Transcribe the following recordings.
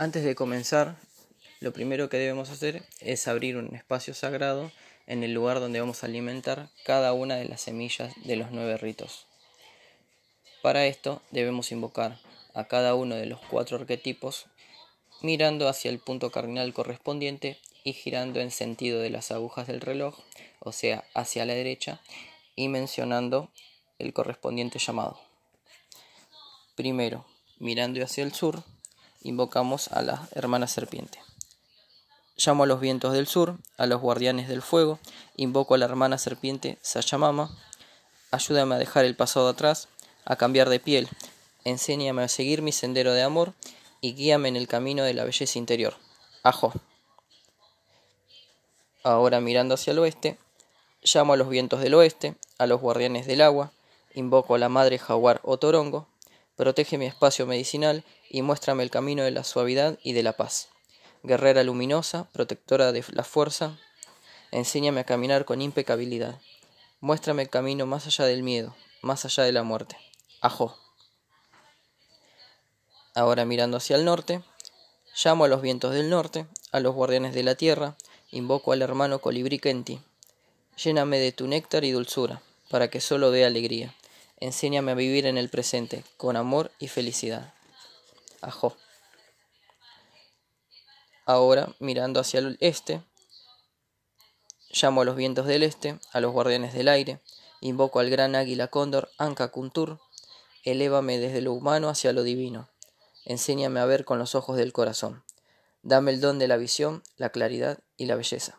Antes de comenzar, lo primero que debemos hacer es abrir un espacio sagrado en el lugar donde vamos a alimentar cada una de las semillas de los nueve ritos. Para esto debemos invocar a cada uno de los cuatro arquetipos mirando hacia el punto cardinal correspondiente y girando en sentido de las agujas del reloj, o sea, hacia la derecha, y mencionando el correspondiente llamado. Primero, mirando hacia el sur, invocamos a la hermana serpiente. Llamo a los vientos del sur, a los guardianes del fuego, invoco a la hermana serpiente Sayamama, ayúdame a dejar el pasado atrás, a cambiar de piel, enséñame a seguir mi sendero de amor y guíame en el camino de la belleza interior. Ajo. Ahora mirando hacia el oeste, llamo a los vientos del oeste, a los guardianes del agua, invoco a la madre jaguar o torongo, protege mi espacio medicinal y muéstrame el camino de la suavidad y de la paz. Guerrera luminosa, protectora de la fuerza, enséñame a caminar con impecabilidad. Muéstrame el camino más allá del miedo, más allá de la muerte. Ajo. Ahora mirando hacia el norte, llamo a los vientos del norte, a los guardianes de la tierra, invoco al hermano colibrí Kenti. Lléname de tu néctar y dulzura, para que solo dé alegría. Enséñame a vivir en el presente, con amor y felicidad. Ajo. Ahora, mirando hacia el este, llamo a los vientos del este, a los guardianes del aire, invoco al gran águila cóndor, Anka Kuntur, elévame desde lo humano hacia lo divino. Enséñame a ver con los ojos del corazón. Dame el don de la visión, la claridad y la belleza.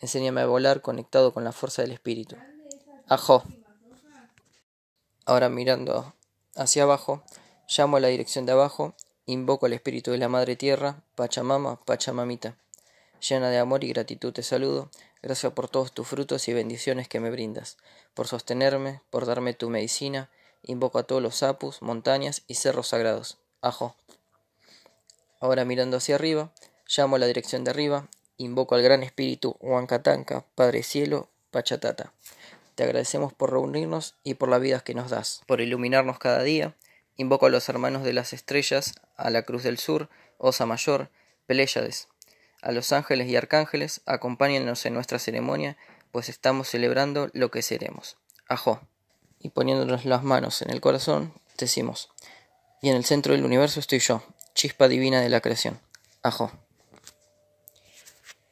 Enséñame a volar conectado con la fuerza del espíritu. Ajo. Ahora mirando hacia abajo, llamo a la dirección de abajo, invoco al espíritu de la Madre Tierra, Pachamama, Pachamamita. Llena de amor y gratitud te saludo, gracias por todos tus frutos y bendiciones que me brindas, por sostenerme, por darme tu medicina, invoco a todos los sapus, montañas y cerros sagrados. Ajo. Ahora mirando hacia arriba, llamo a la dirección de arriba, invoco al gran espíritu Huancatanca, Padre Cielo, Pachatata. Te agradecemos por reunirnos y por la vida que nos das, por iluminarnos cada día. Invoco a los hermanos de las estrellas, a la Cruz del Sur, Osa Mayor, Peléyades. A los ángeles y arcángeles, acompáñennos en nuestra ceremonia, pues estamos celebrando lo que seremos. Ajo. Y poniéndonos las manos en el corazón, decimos, y en el centro del universo estoy yo, chispa divina de la creación. Ajo.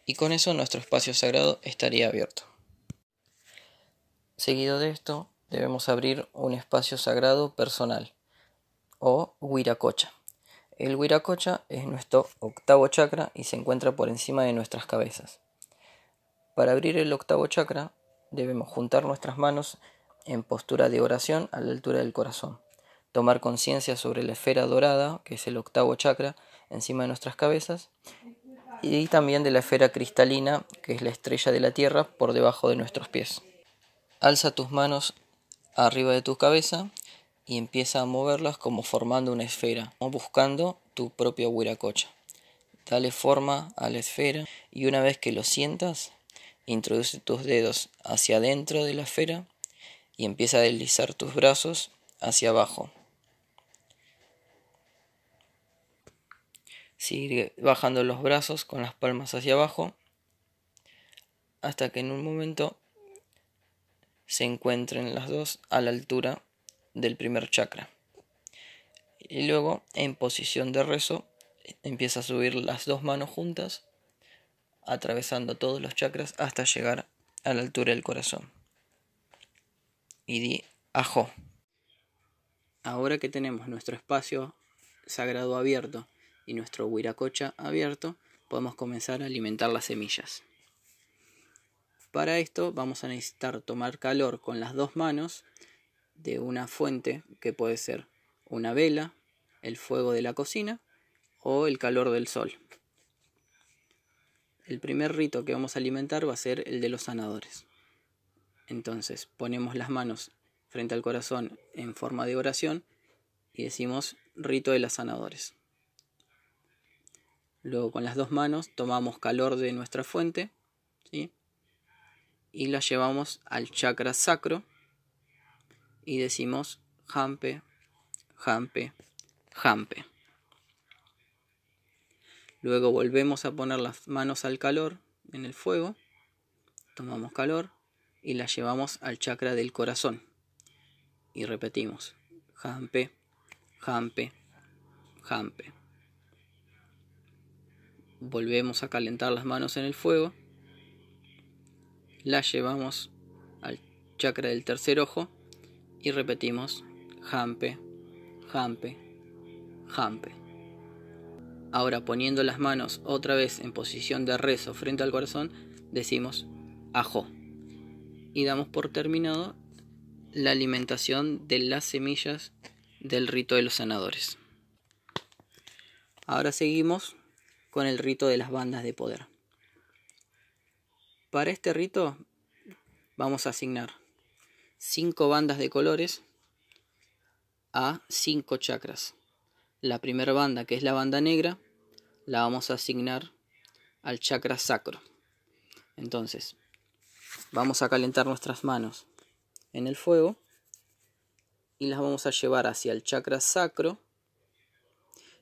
Y con eso nuestro espacio sagrado estaría abierto. Seguido de esto, debemos abrir un espacio sagrado personal o Huiracocha. El Huiracocha es nuestro octavo chakra y se encuentra por encima de nuestras cabezas. Para abrir el octavo chakra, debemos juntar nuestras manos en postura de oración a la altura del corazón, tomar conciencia sobre la esfera dorada, que es el octavo chakra, encima de nuestras cabezas, y también de la esfera cristalina, que es la estrella de la Tierra, por debajo de nuestros pies. Alza tus manos arriba de tu cabeza y empieza a moverlas como formando una esfera, o buscando tu propia huiracocha. Dale forma a la esfera y una vez que lo sientas, introduce tus dedos hacia adentro de la esfera y empieza a deslizar tus brazos hacia abajo. Sigue bajando los brazos con las palmas hacia abajo hasta que en un momento se encuentren las dos a la altura del primer chakra. Y luego, en posición de rezo, empieza a subir las dos manos juntas, atravesando todos los chakras hasta llegar a la altura del corazón. Y di ajo. Ahora que tenemos nuestro espacio sagrado abierto y nuestro huiracocha abierto, podemos comenzar a alimentar las semillas. Para esto vamos a necesitar tomar calor con las dos manos de una fuente que puede ser una vela, el fuego de la cocina o el calor del sol. El primer rito que vamos a alimentar va a ser el de los sanadores. Entonces ponemos las manos frente al corazón en forma de oración y decimos rito de los sanadores. Luego con las dos manos tomamos calor de nuestra fuente ¿sí? y la llevamos al chakra sacro y decimos jampe jampe jampe Luego volvemos a poner las manos al calor en el fuego, tomamos calor y la llevamos al chakra del corazón y repetimos jampe jampe jampe Volvemos a calentar las manos en el fuego la llevamos al chakra del tercer ojo y repetimos Jampe, Jampe, Jampe. Ahora poniendo las manos otra vez en posición de rezo frente al corazón, decimos ajo. Y damos por terminado la alimentación de las semillas del rito de los sanadores. Ahora seguimos con el rito de las bandas de poder. Para este rito vamos a asignar cinco bandas de colores a cinco chakras. La primera banda, que es la banda negra, la vamos a asignar al chakra sacro. Entonces, vamos a calentar nuestras manos en el fuego y las vamos a llevar hacia el chakra sacro.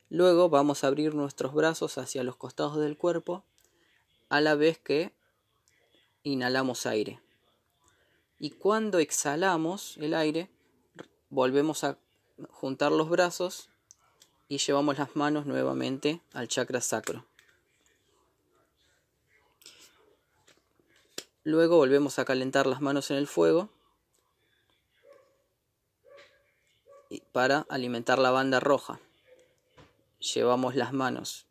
Luego vamos a abrir nuestros brazos hacia los costados del cuerpo a la vez que inhalamos aire. Y cuando exhalamos el aire, volvemos a juntar los brazos y llevamos las manos nuevamente al chakra sacro. Luego volvemos a calentar las manos en el fuego para alimentar la banda roja. Llevamos las manos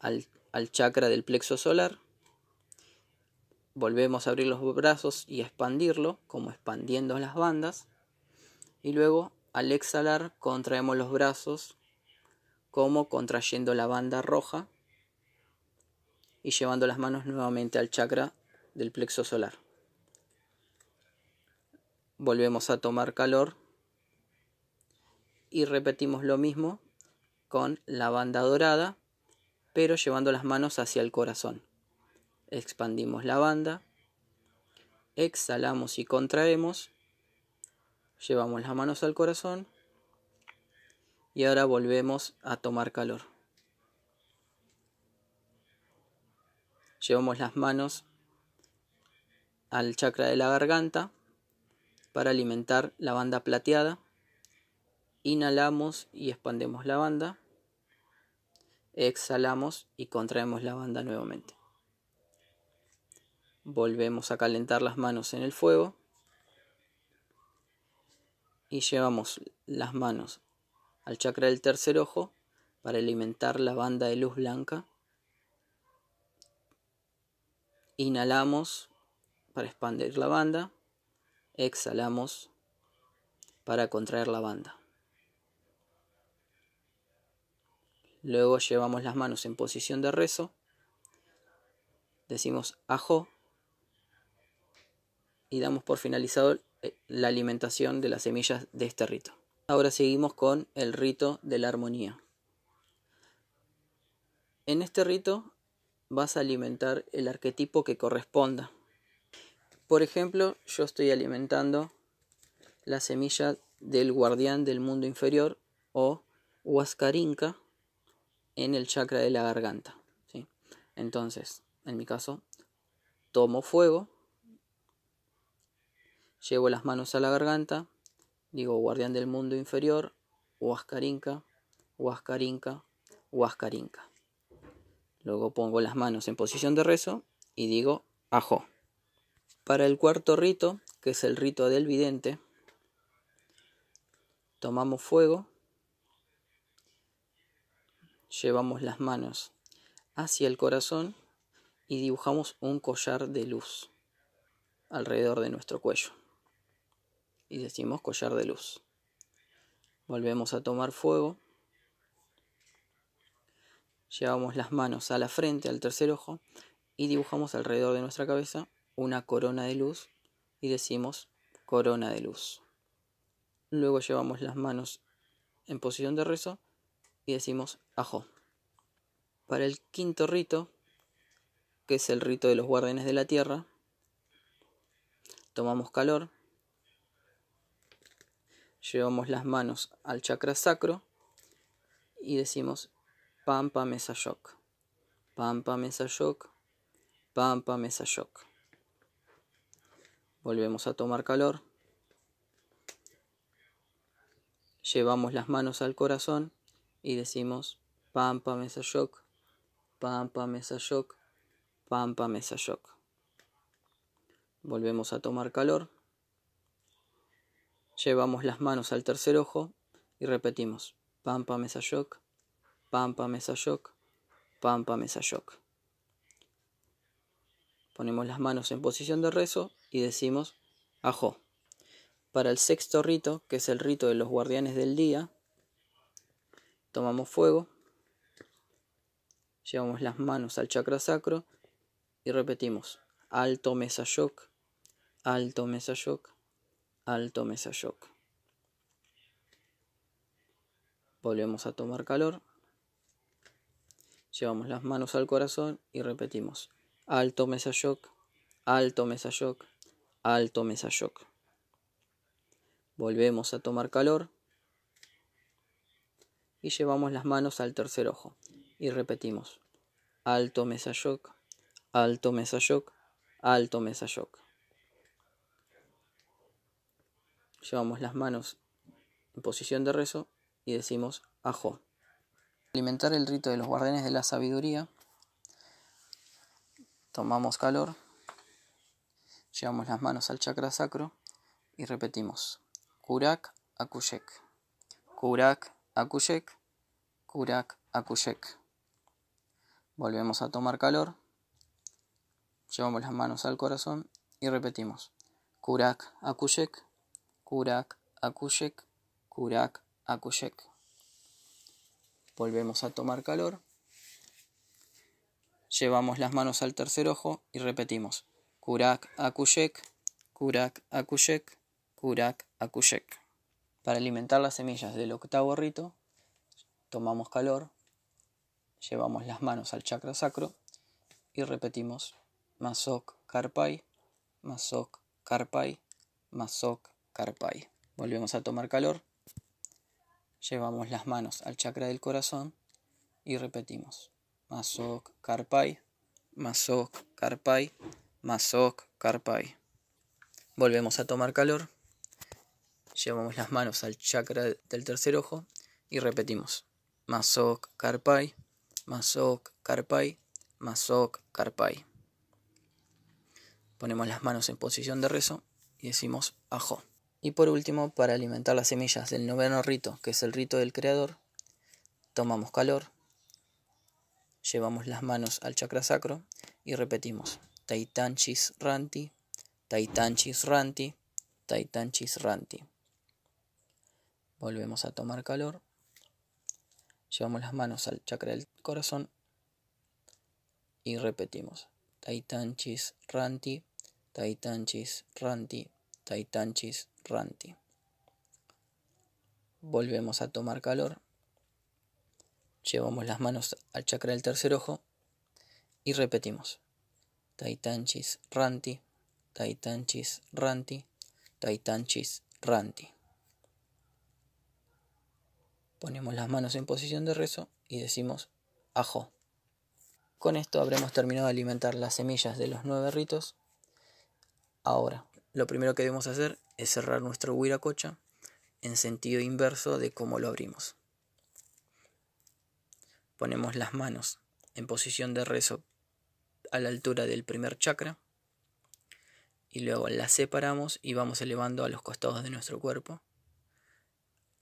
al, chakra del plexo solar volvemos a abrir los brazos y expandirlo, como expandiendo las bandas. Y luego, al exhalar, contraemos los brazos, como contrayendo la banda roja y llevando las manos nuevamente al chakra del plexo solar. Volvemos a tomar calor y repetimos lo mismo con la banda dorada, pero llevando las manos hacia el corazón expandimos la banda, exhalamos y contraemos, llevamos las manos al corazón y ahora volvemos a tomar calor. Llevamos las manos al chakra de la garganta para alimentar la banda plateada. Inhalamos y expandemos la banda. Exhalamos y contraemos la banda nuevamente volvemos a calentar las manos en el fuego y llevamos las manos al chakra del tercer ojo para alimentar la banda de luz blanca. Inhalamos para expandir la banda, exhalamos para contraer la banda. Luego llevamos las manos en posición de rezo. Decimos ajo y damos por finalizado eh, la alimentación de las semillas de este rito. Ahora seguimos con el rito de la armonía. En este rito vas a alimentar el arquetipo que corresponda. Por ejemplo, yo estoy alimentando la semilla del guardián del mundo inferior o Huascarinka en el chakra de la garganta. ¿sí? Entonces, en mi caso, tomo fuego Llevo las manos a la garganta, digo guardián del mundo inferior, Huascarinca, Huascarinca, Huascarinca. Luego pongo las manos en posición de rezo y digo ajo. Para el cuarto rito, que es el rito del vidente, tomamos fuego, llevamos las manos hacia el corazón y dibujamos un collar de luz alrededor de nuestro cuello y decimos collar de luz. Volvemos a tomar fuego. Llevamos las manos a la frente, al tercer ojo, y dibujamos alrededor de nuestra cabeza una corona de luz y decimos corona de luz. Luego llevamos las manos en posición de rezo y decimos ajo. Para el quinto rito, que es el rito de los guardianes de la tierra, tomamos calor, llevamos las manos al chakra sacro y decimos Pampa Mesayok, Pampa Mesayok, Pampa Mesayok. Volvemos a tomar calor. Llevamos las manos al corazón y decimos Pampa Mesayok, Pampa Mesayok, Pampa Mesayok. Volvemos a tomar calor Llevamos las manos al tercer ojo y repetimos. Pampa mesayok, pampa mesayok, pampa mesayok. Ponemos las manos en posición de rezo y decimos ajo. Para el sexto rito, que es el rito de los guardianes del día, tomamos fuego, llevamos las manos al chakra sacro y repetimos alto mesayok, alto mesayok, alto mesoshock. Volvemos a tomar calor. Llevamos las manos al corazón y repetimos alto mesoshock, alto mesoshock, alto mesoshock. Volvemos a tomar calor y llevamos las manos al tercer ojo y repetimos alto mesoshock, alto mesoshock, alto mesoshock. llevamos las manos en posición de rezo y decimos ajo. Alimentar el rito de los guardianes de la sabiduría, tomamos calor, llevamos las manos al chakra sacro y repetimos Kurak Akushek, Kurak Akushek, Kurak Akushek. Volvemos a tomar calor, llevamos las manos al corazón y repetimos Kurak Akushek, Kurak, Akushek, Kurak, Akushek. Volvemos a tomar calor. Llevamos las manos al tercer ojo y repetimos. Kurak, Akushek, Kurak, Akushek, Kurak, Akushek. Para alimentar las semillas del octavo rito, tomamos calor, llevamos las manos al chakra sacro y repetimos Masok Karpai, Masok Karpai, Masok Volvemos a tomar calor. Llevamos las manos al chakra del corazón y repetimos. Masok Karpai, Masok Karpai, Masok Karpai. Volvemos a tomar calor. Llevamos las manos al chakra del tercer ojo y repetimos. Masok Karpai, Masok Karpai, Masok Karpai. Ponemos las manos en posición de rezo y decimos Ajo. Y por último, para alimentar las semillas del noveno rito, que es el rito del creador, tomamos calor, llevamos las manos al chakra sacro y repetimos Taitanchis Ranti, Taitanchis Ranti, Taitanchis Ranti. Volvemos a tomar calor, llevamos las manos al chakra del corazón y repetimos Taitanchis Ranti, Taitanchis Ranti, Taitanchis Ranti. Volvemos a tomar calor. Llevamos las manos al chakra del tercer ojo y repetimos. Taitanchis Ranti, Taitanchis Ranti, Taitanchis Ranti. Ponemos las manos en posición de rezo y decimos ajo. Con esto habremos terminado de alimentar las semillas de los nueve ritos. Ahora, lo primero que debemos hacer es cerrar nuestro huiracocha en sentido inverso de cómo lo abrimos. Ponemos las manos en posición de rezo a la altura del primer chakra y luego las separamos y vamos elevando a los costados de nuestro cuerpo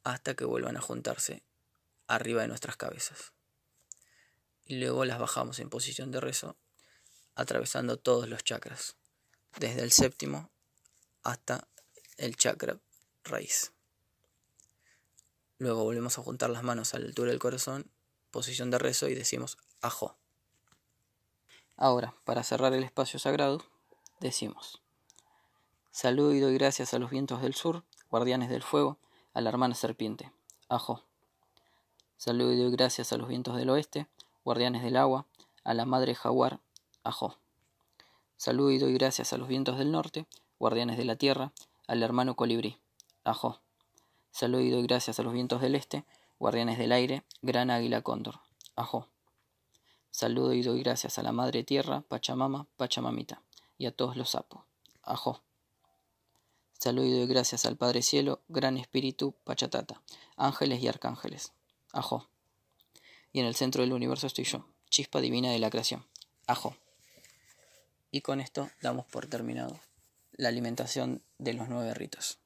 hasta que vuelvan a juntarse arriba de nuestras cabezas. Y luego las bajamos en posición de rezo atravesando todos los chakras, desde el séptimo hasta el chakra raíz. Luego volvemos a juntar las manos a la altura del corazón, posición de rezo y decimos ajo. Ahora, para cerrar el espacio sagrado, decimos, saludo y doy gracias a los vientos del sur, guardianes del fuego, a la hermana serpiente, ajo. Saludo y doy gracias a los vientos del oeste, guardianes del agua, a la madre jaguar, ajo. Saludo y doy gracias a los vientos del norte, guardianes de la tierra, al hermano colibrí, Ajo. saludo y doy gracias a los vientos del este, guardianes del aire, gran águila cóndor, Ajo. Saludo y doy gracias a la madre tierra, Pachamama, Pachamamita, y a todos los sapos, Ajo. saludo y doy gracias al Padre Cielo, Gran Espíritu, Pachatata, ángeles y arcángeles, Ajo. Y en el centro del universo estoy yo, chispa divina de la creación, Ajo. Y con esto damos por terminado la alimentación de los nueve ritos.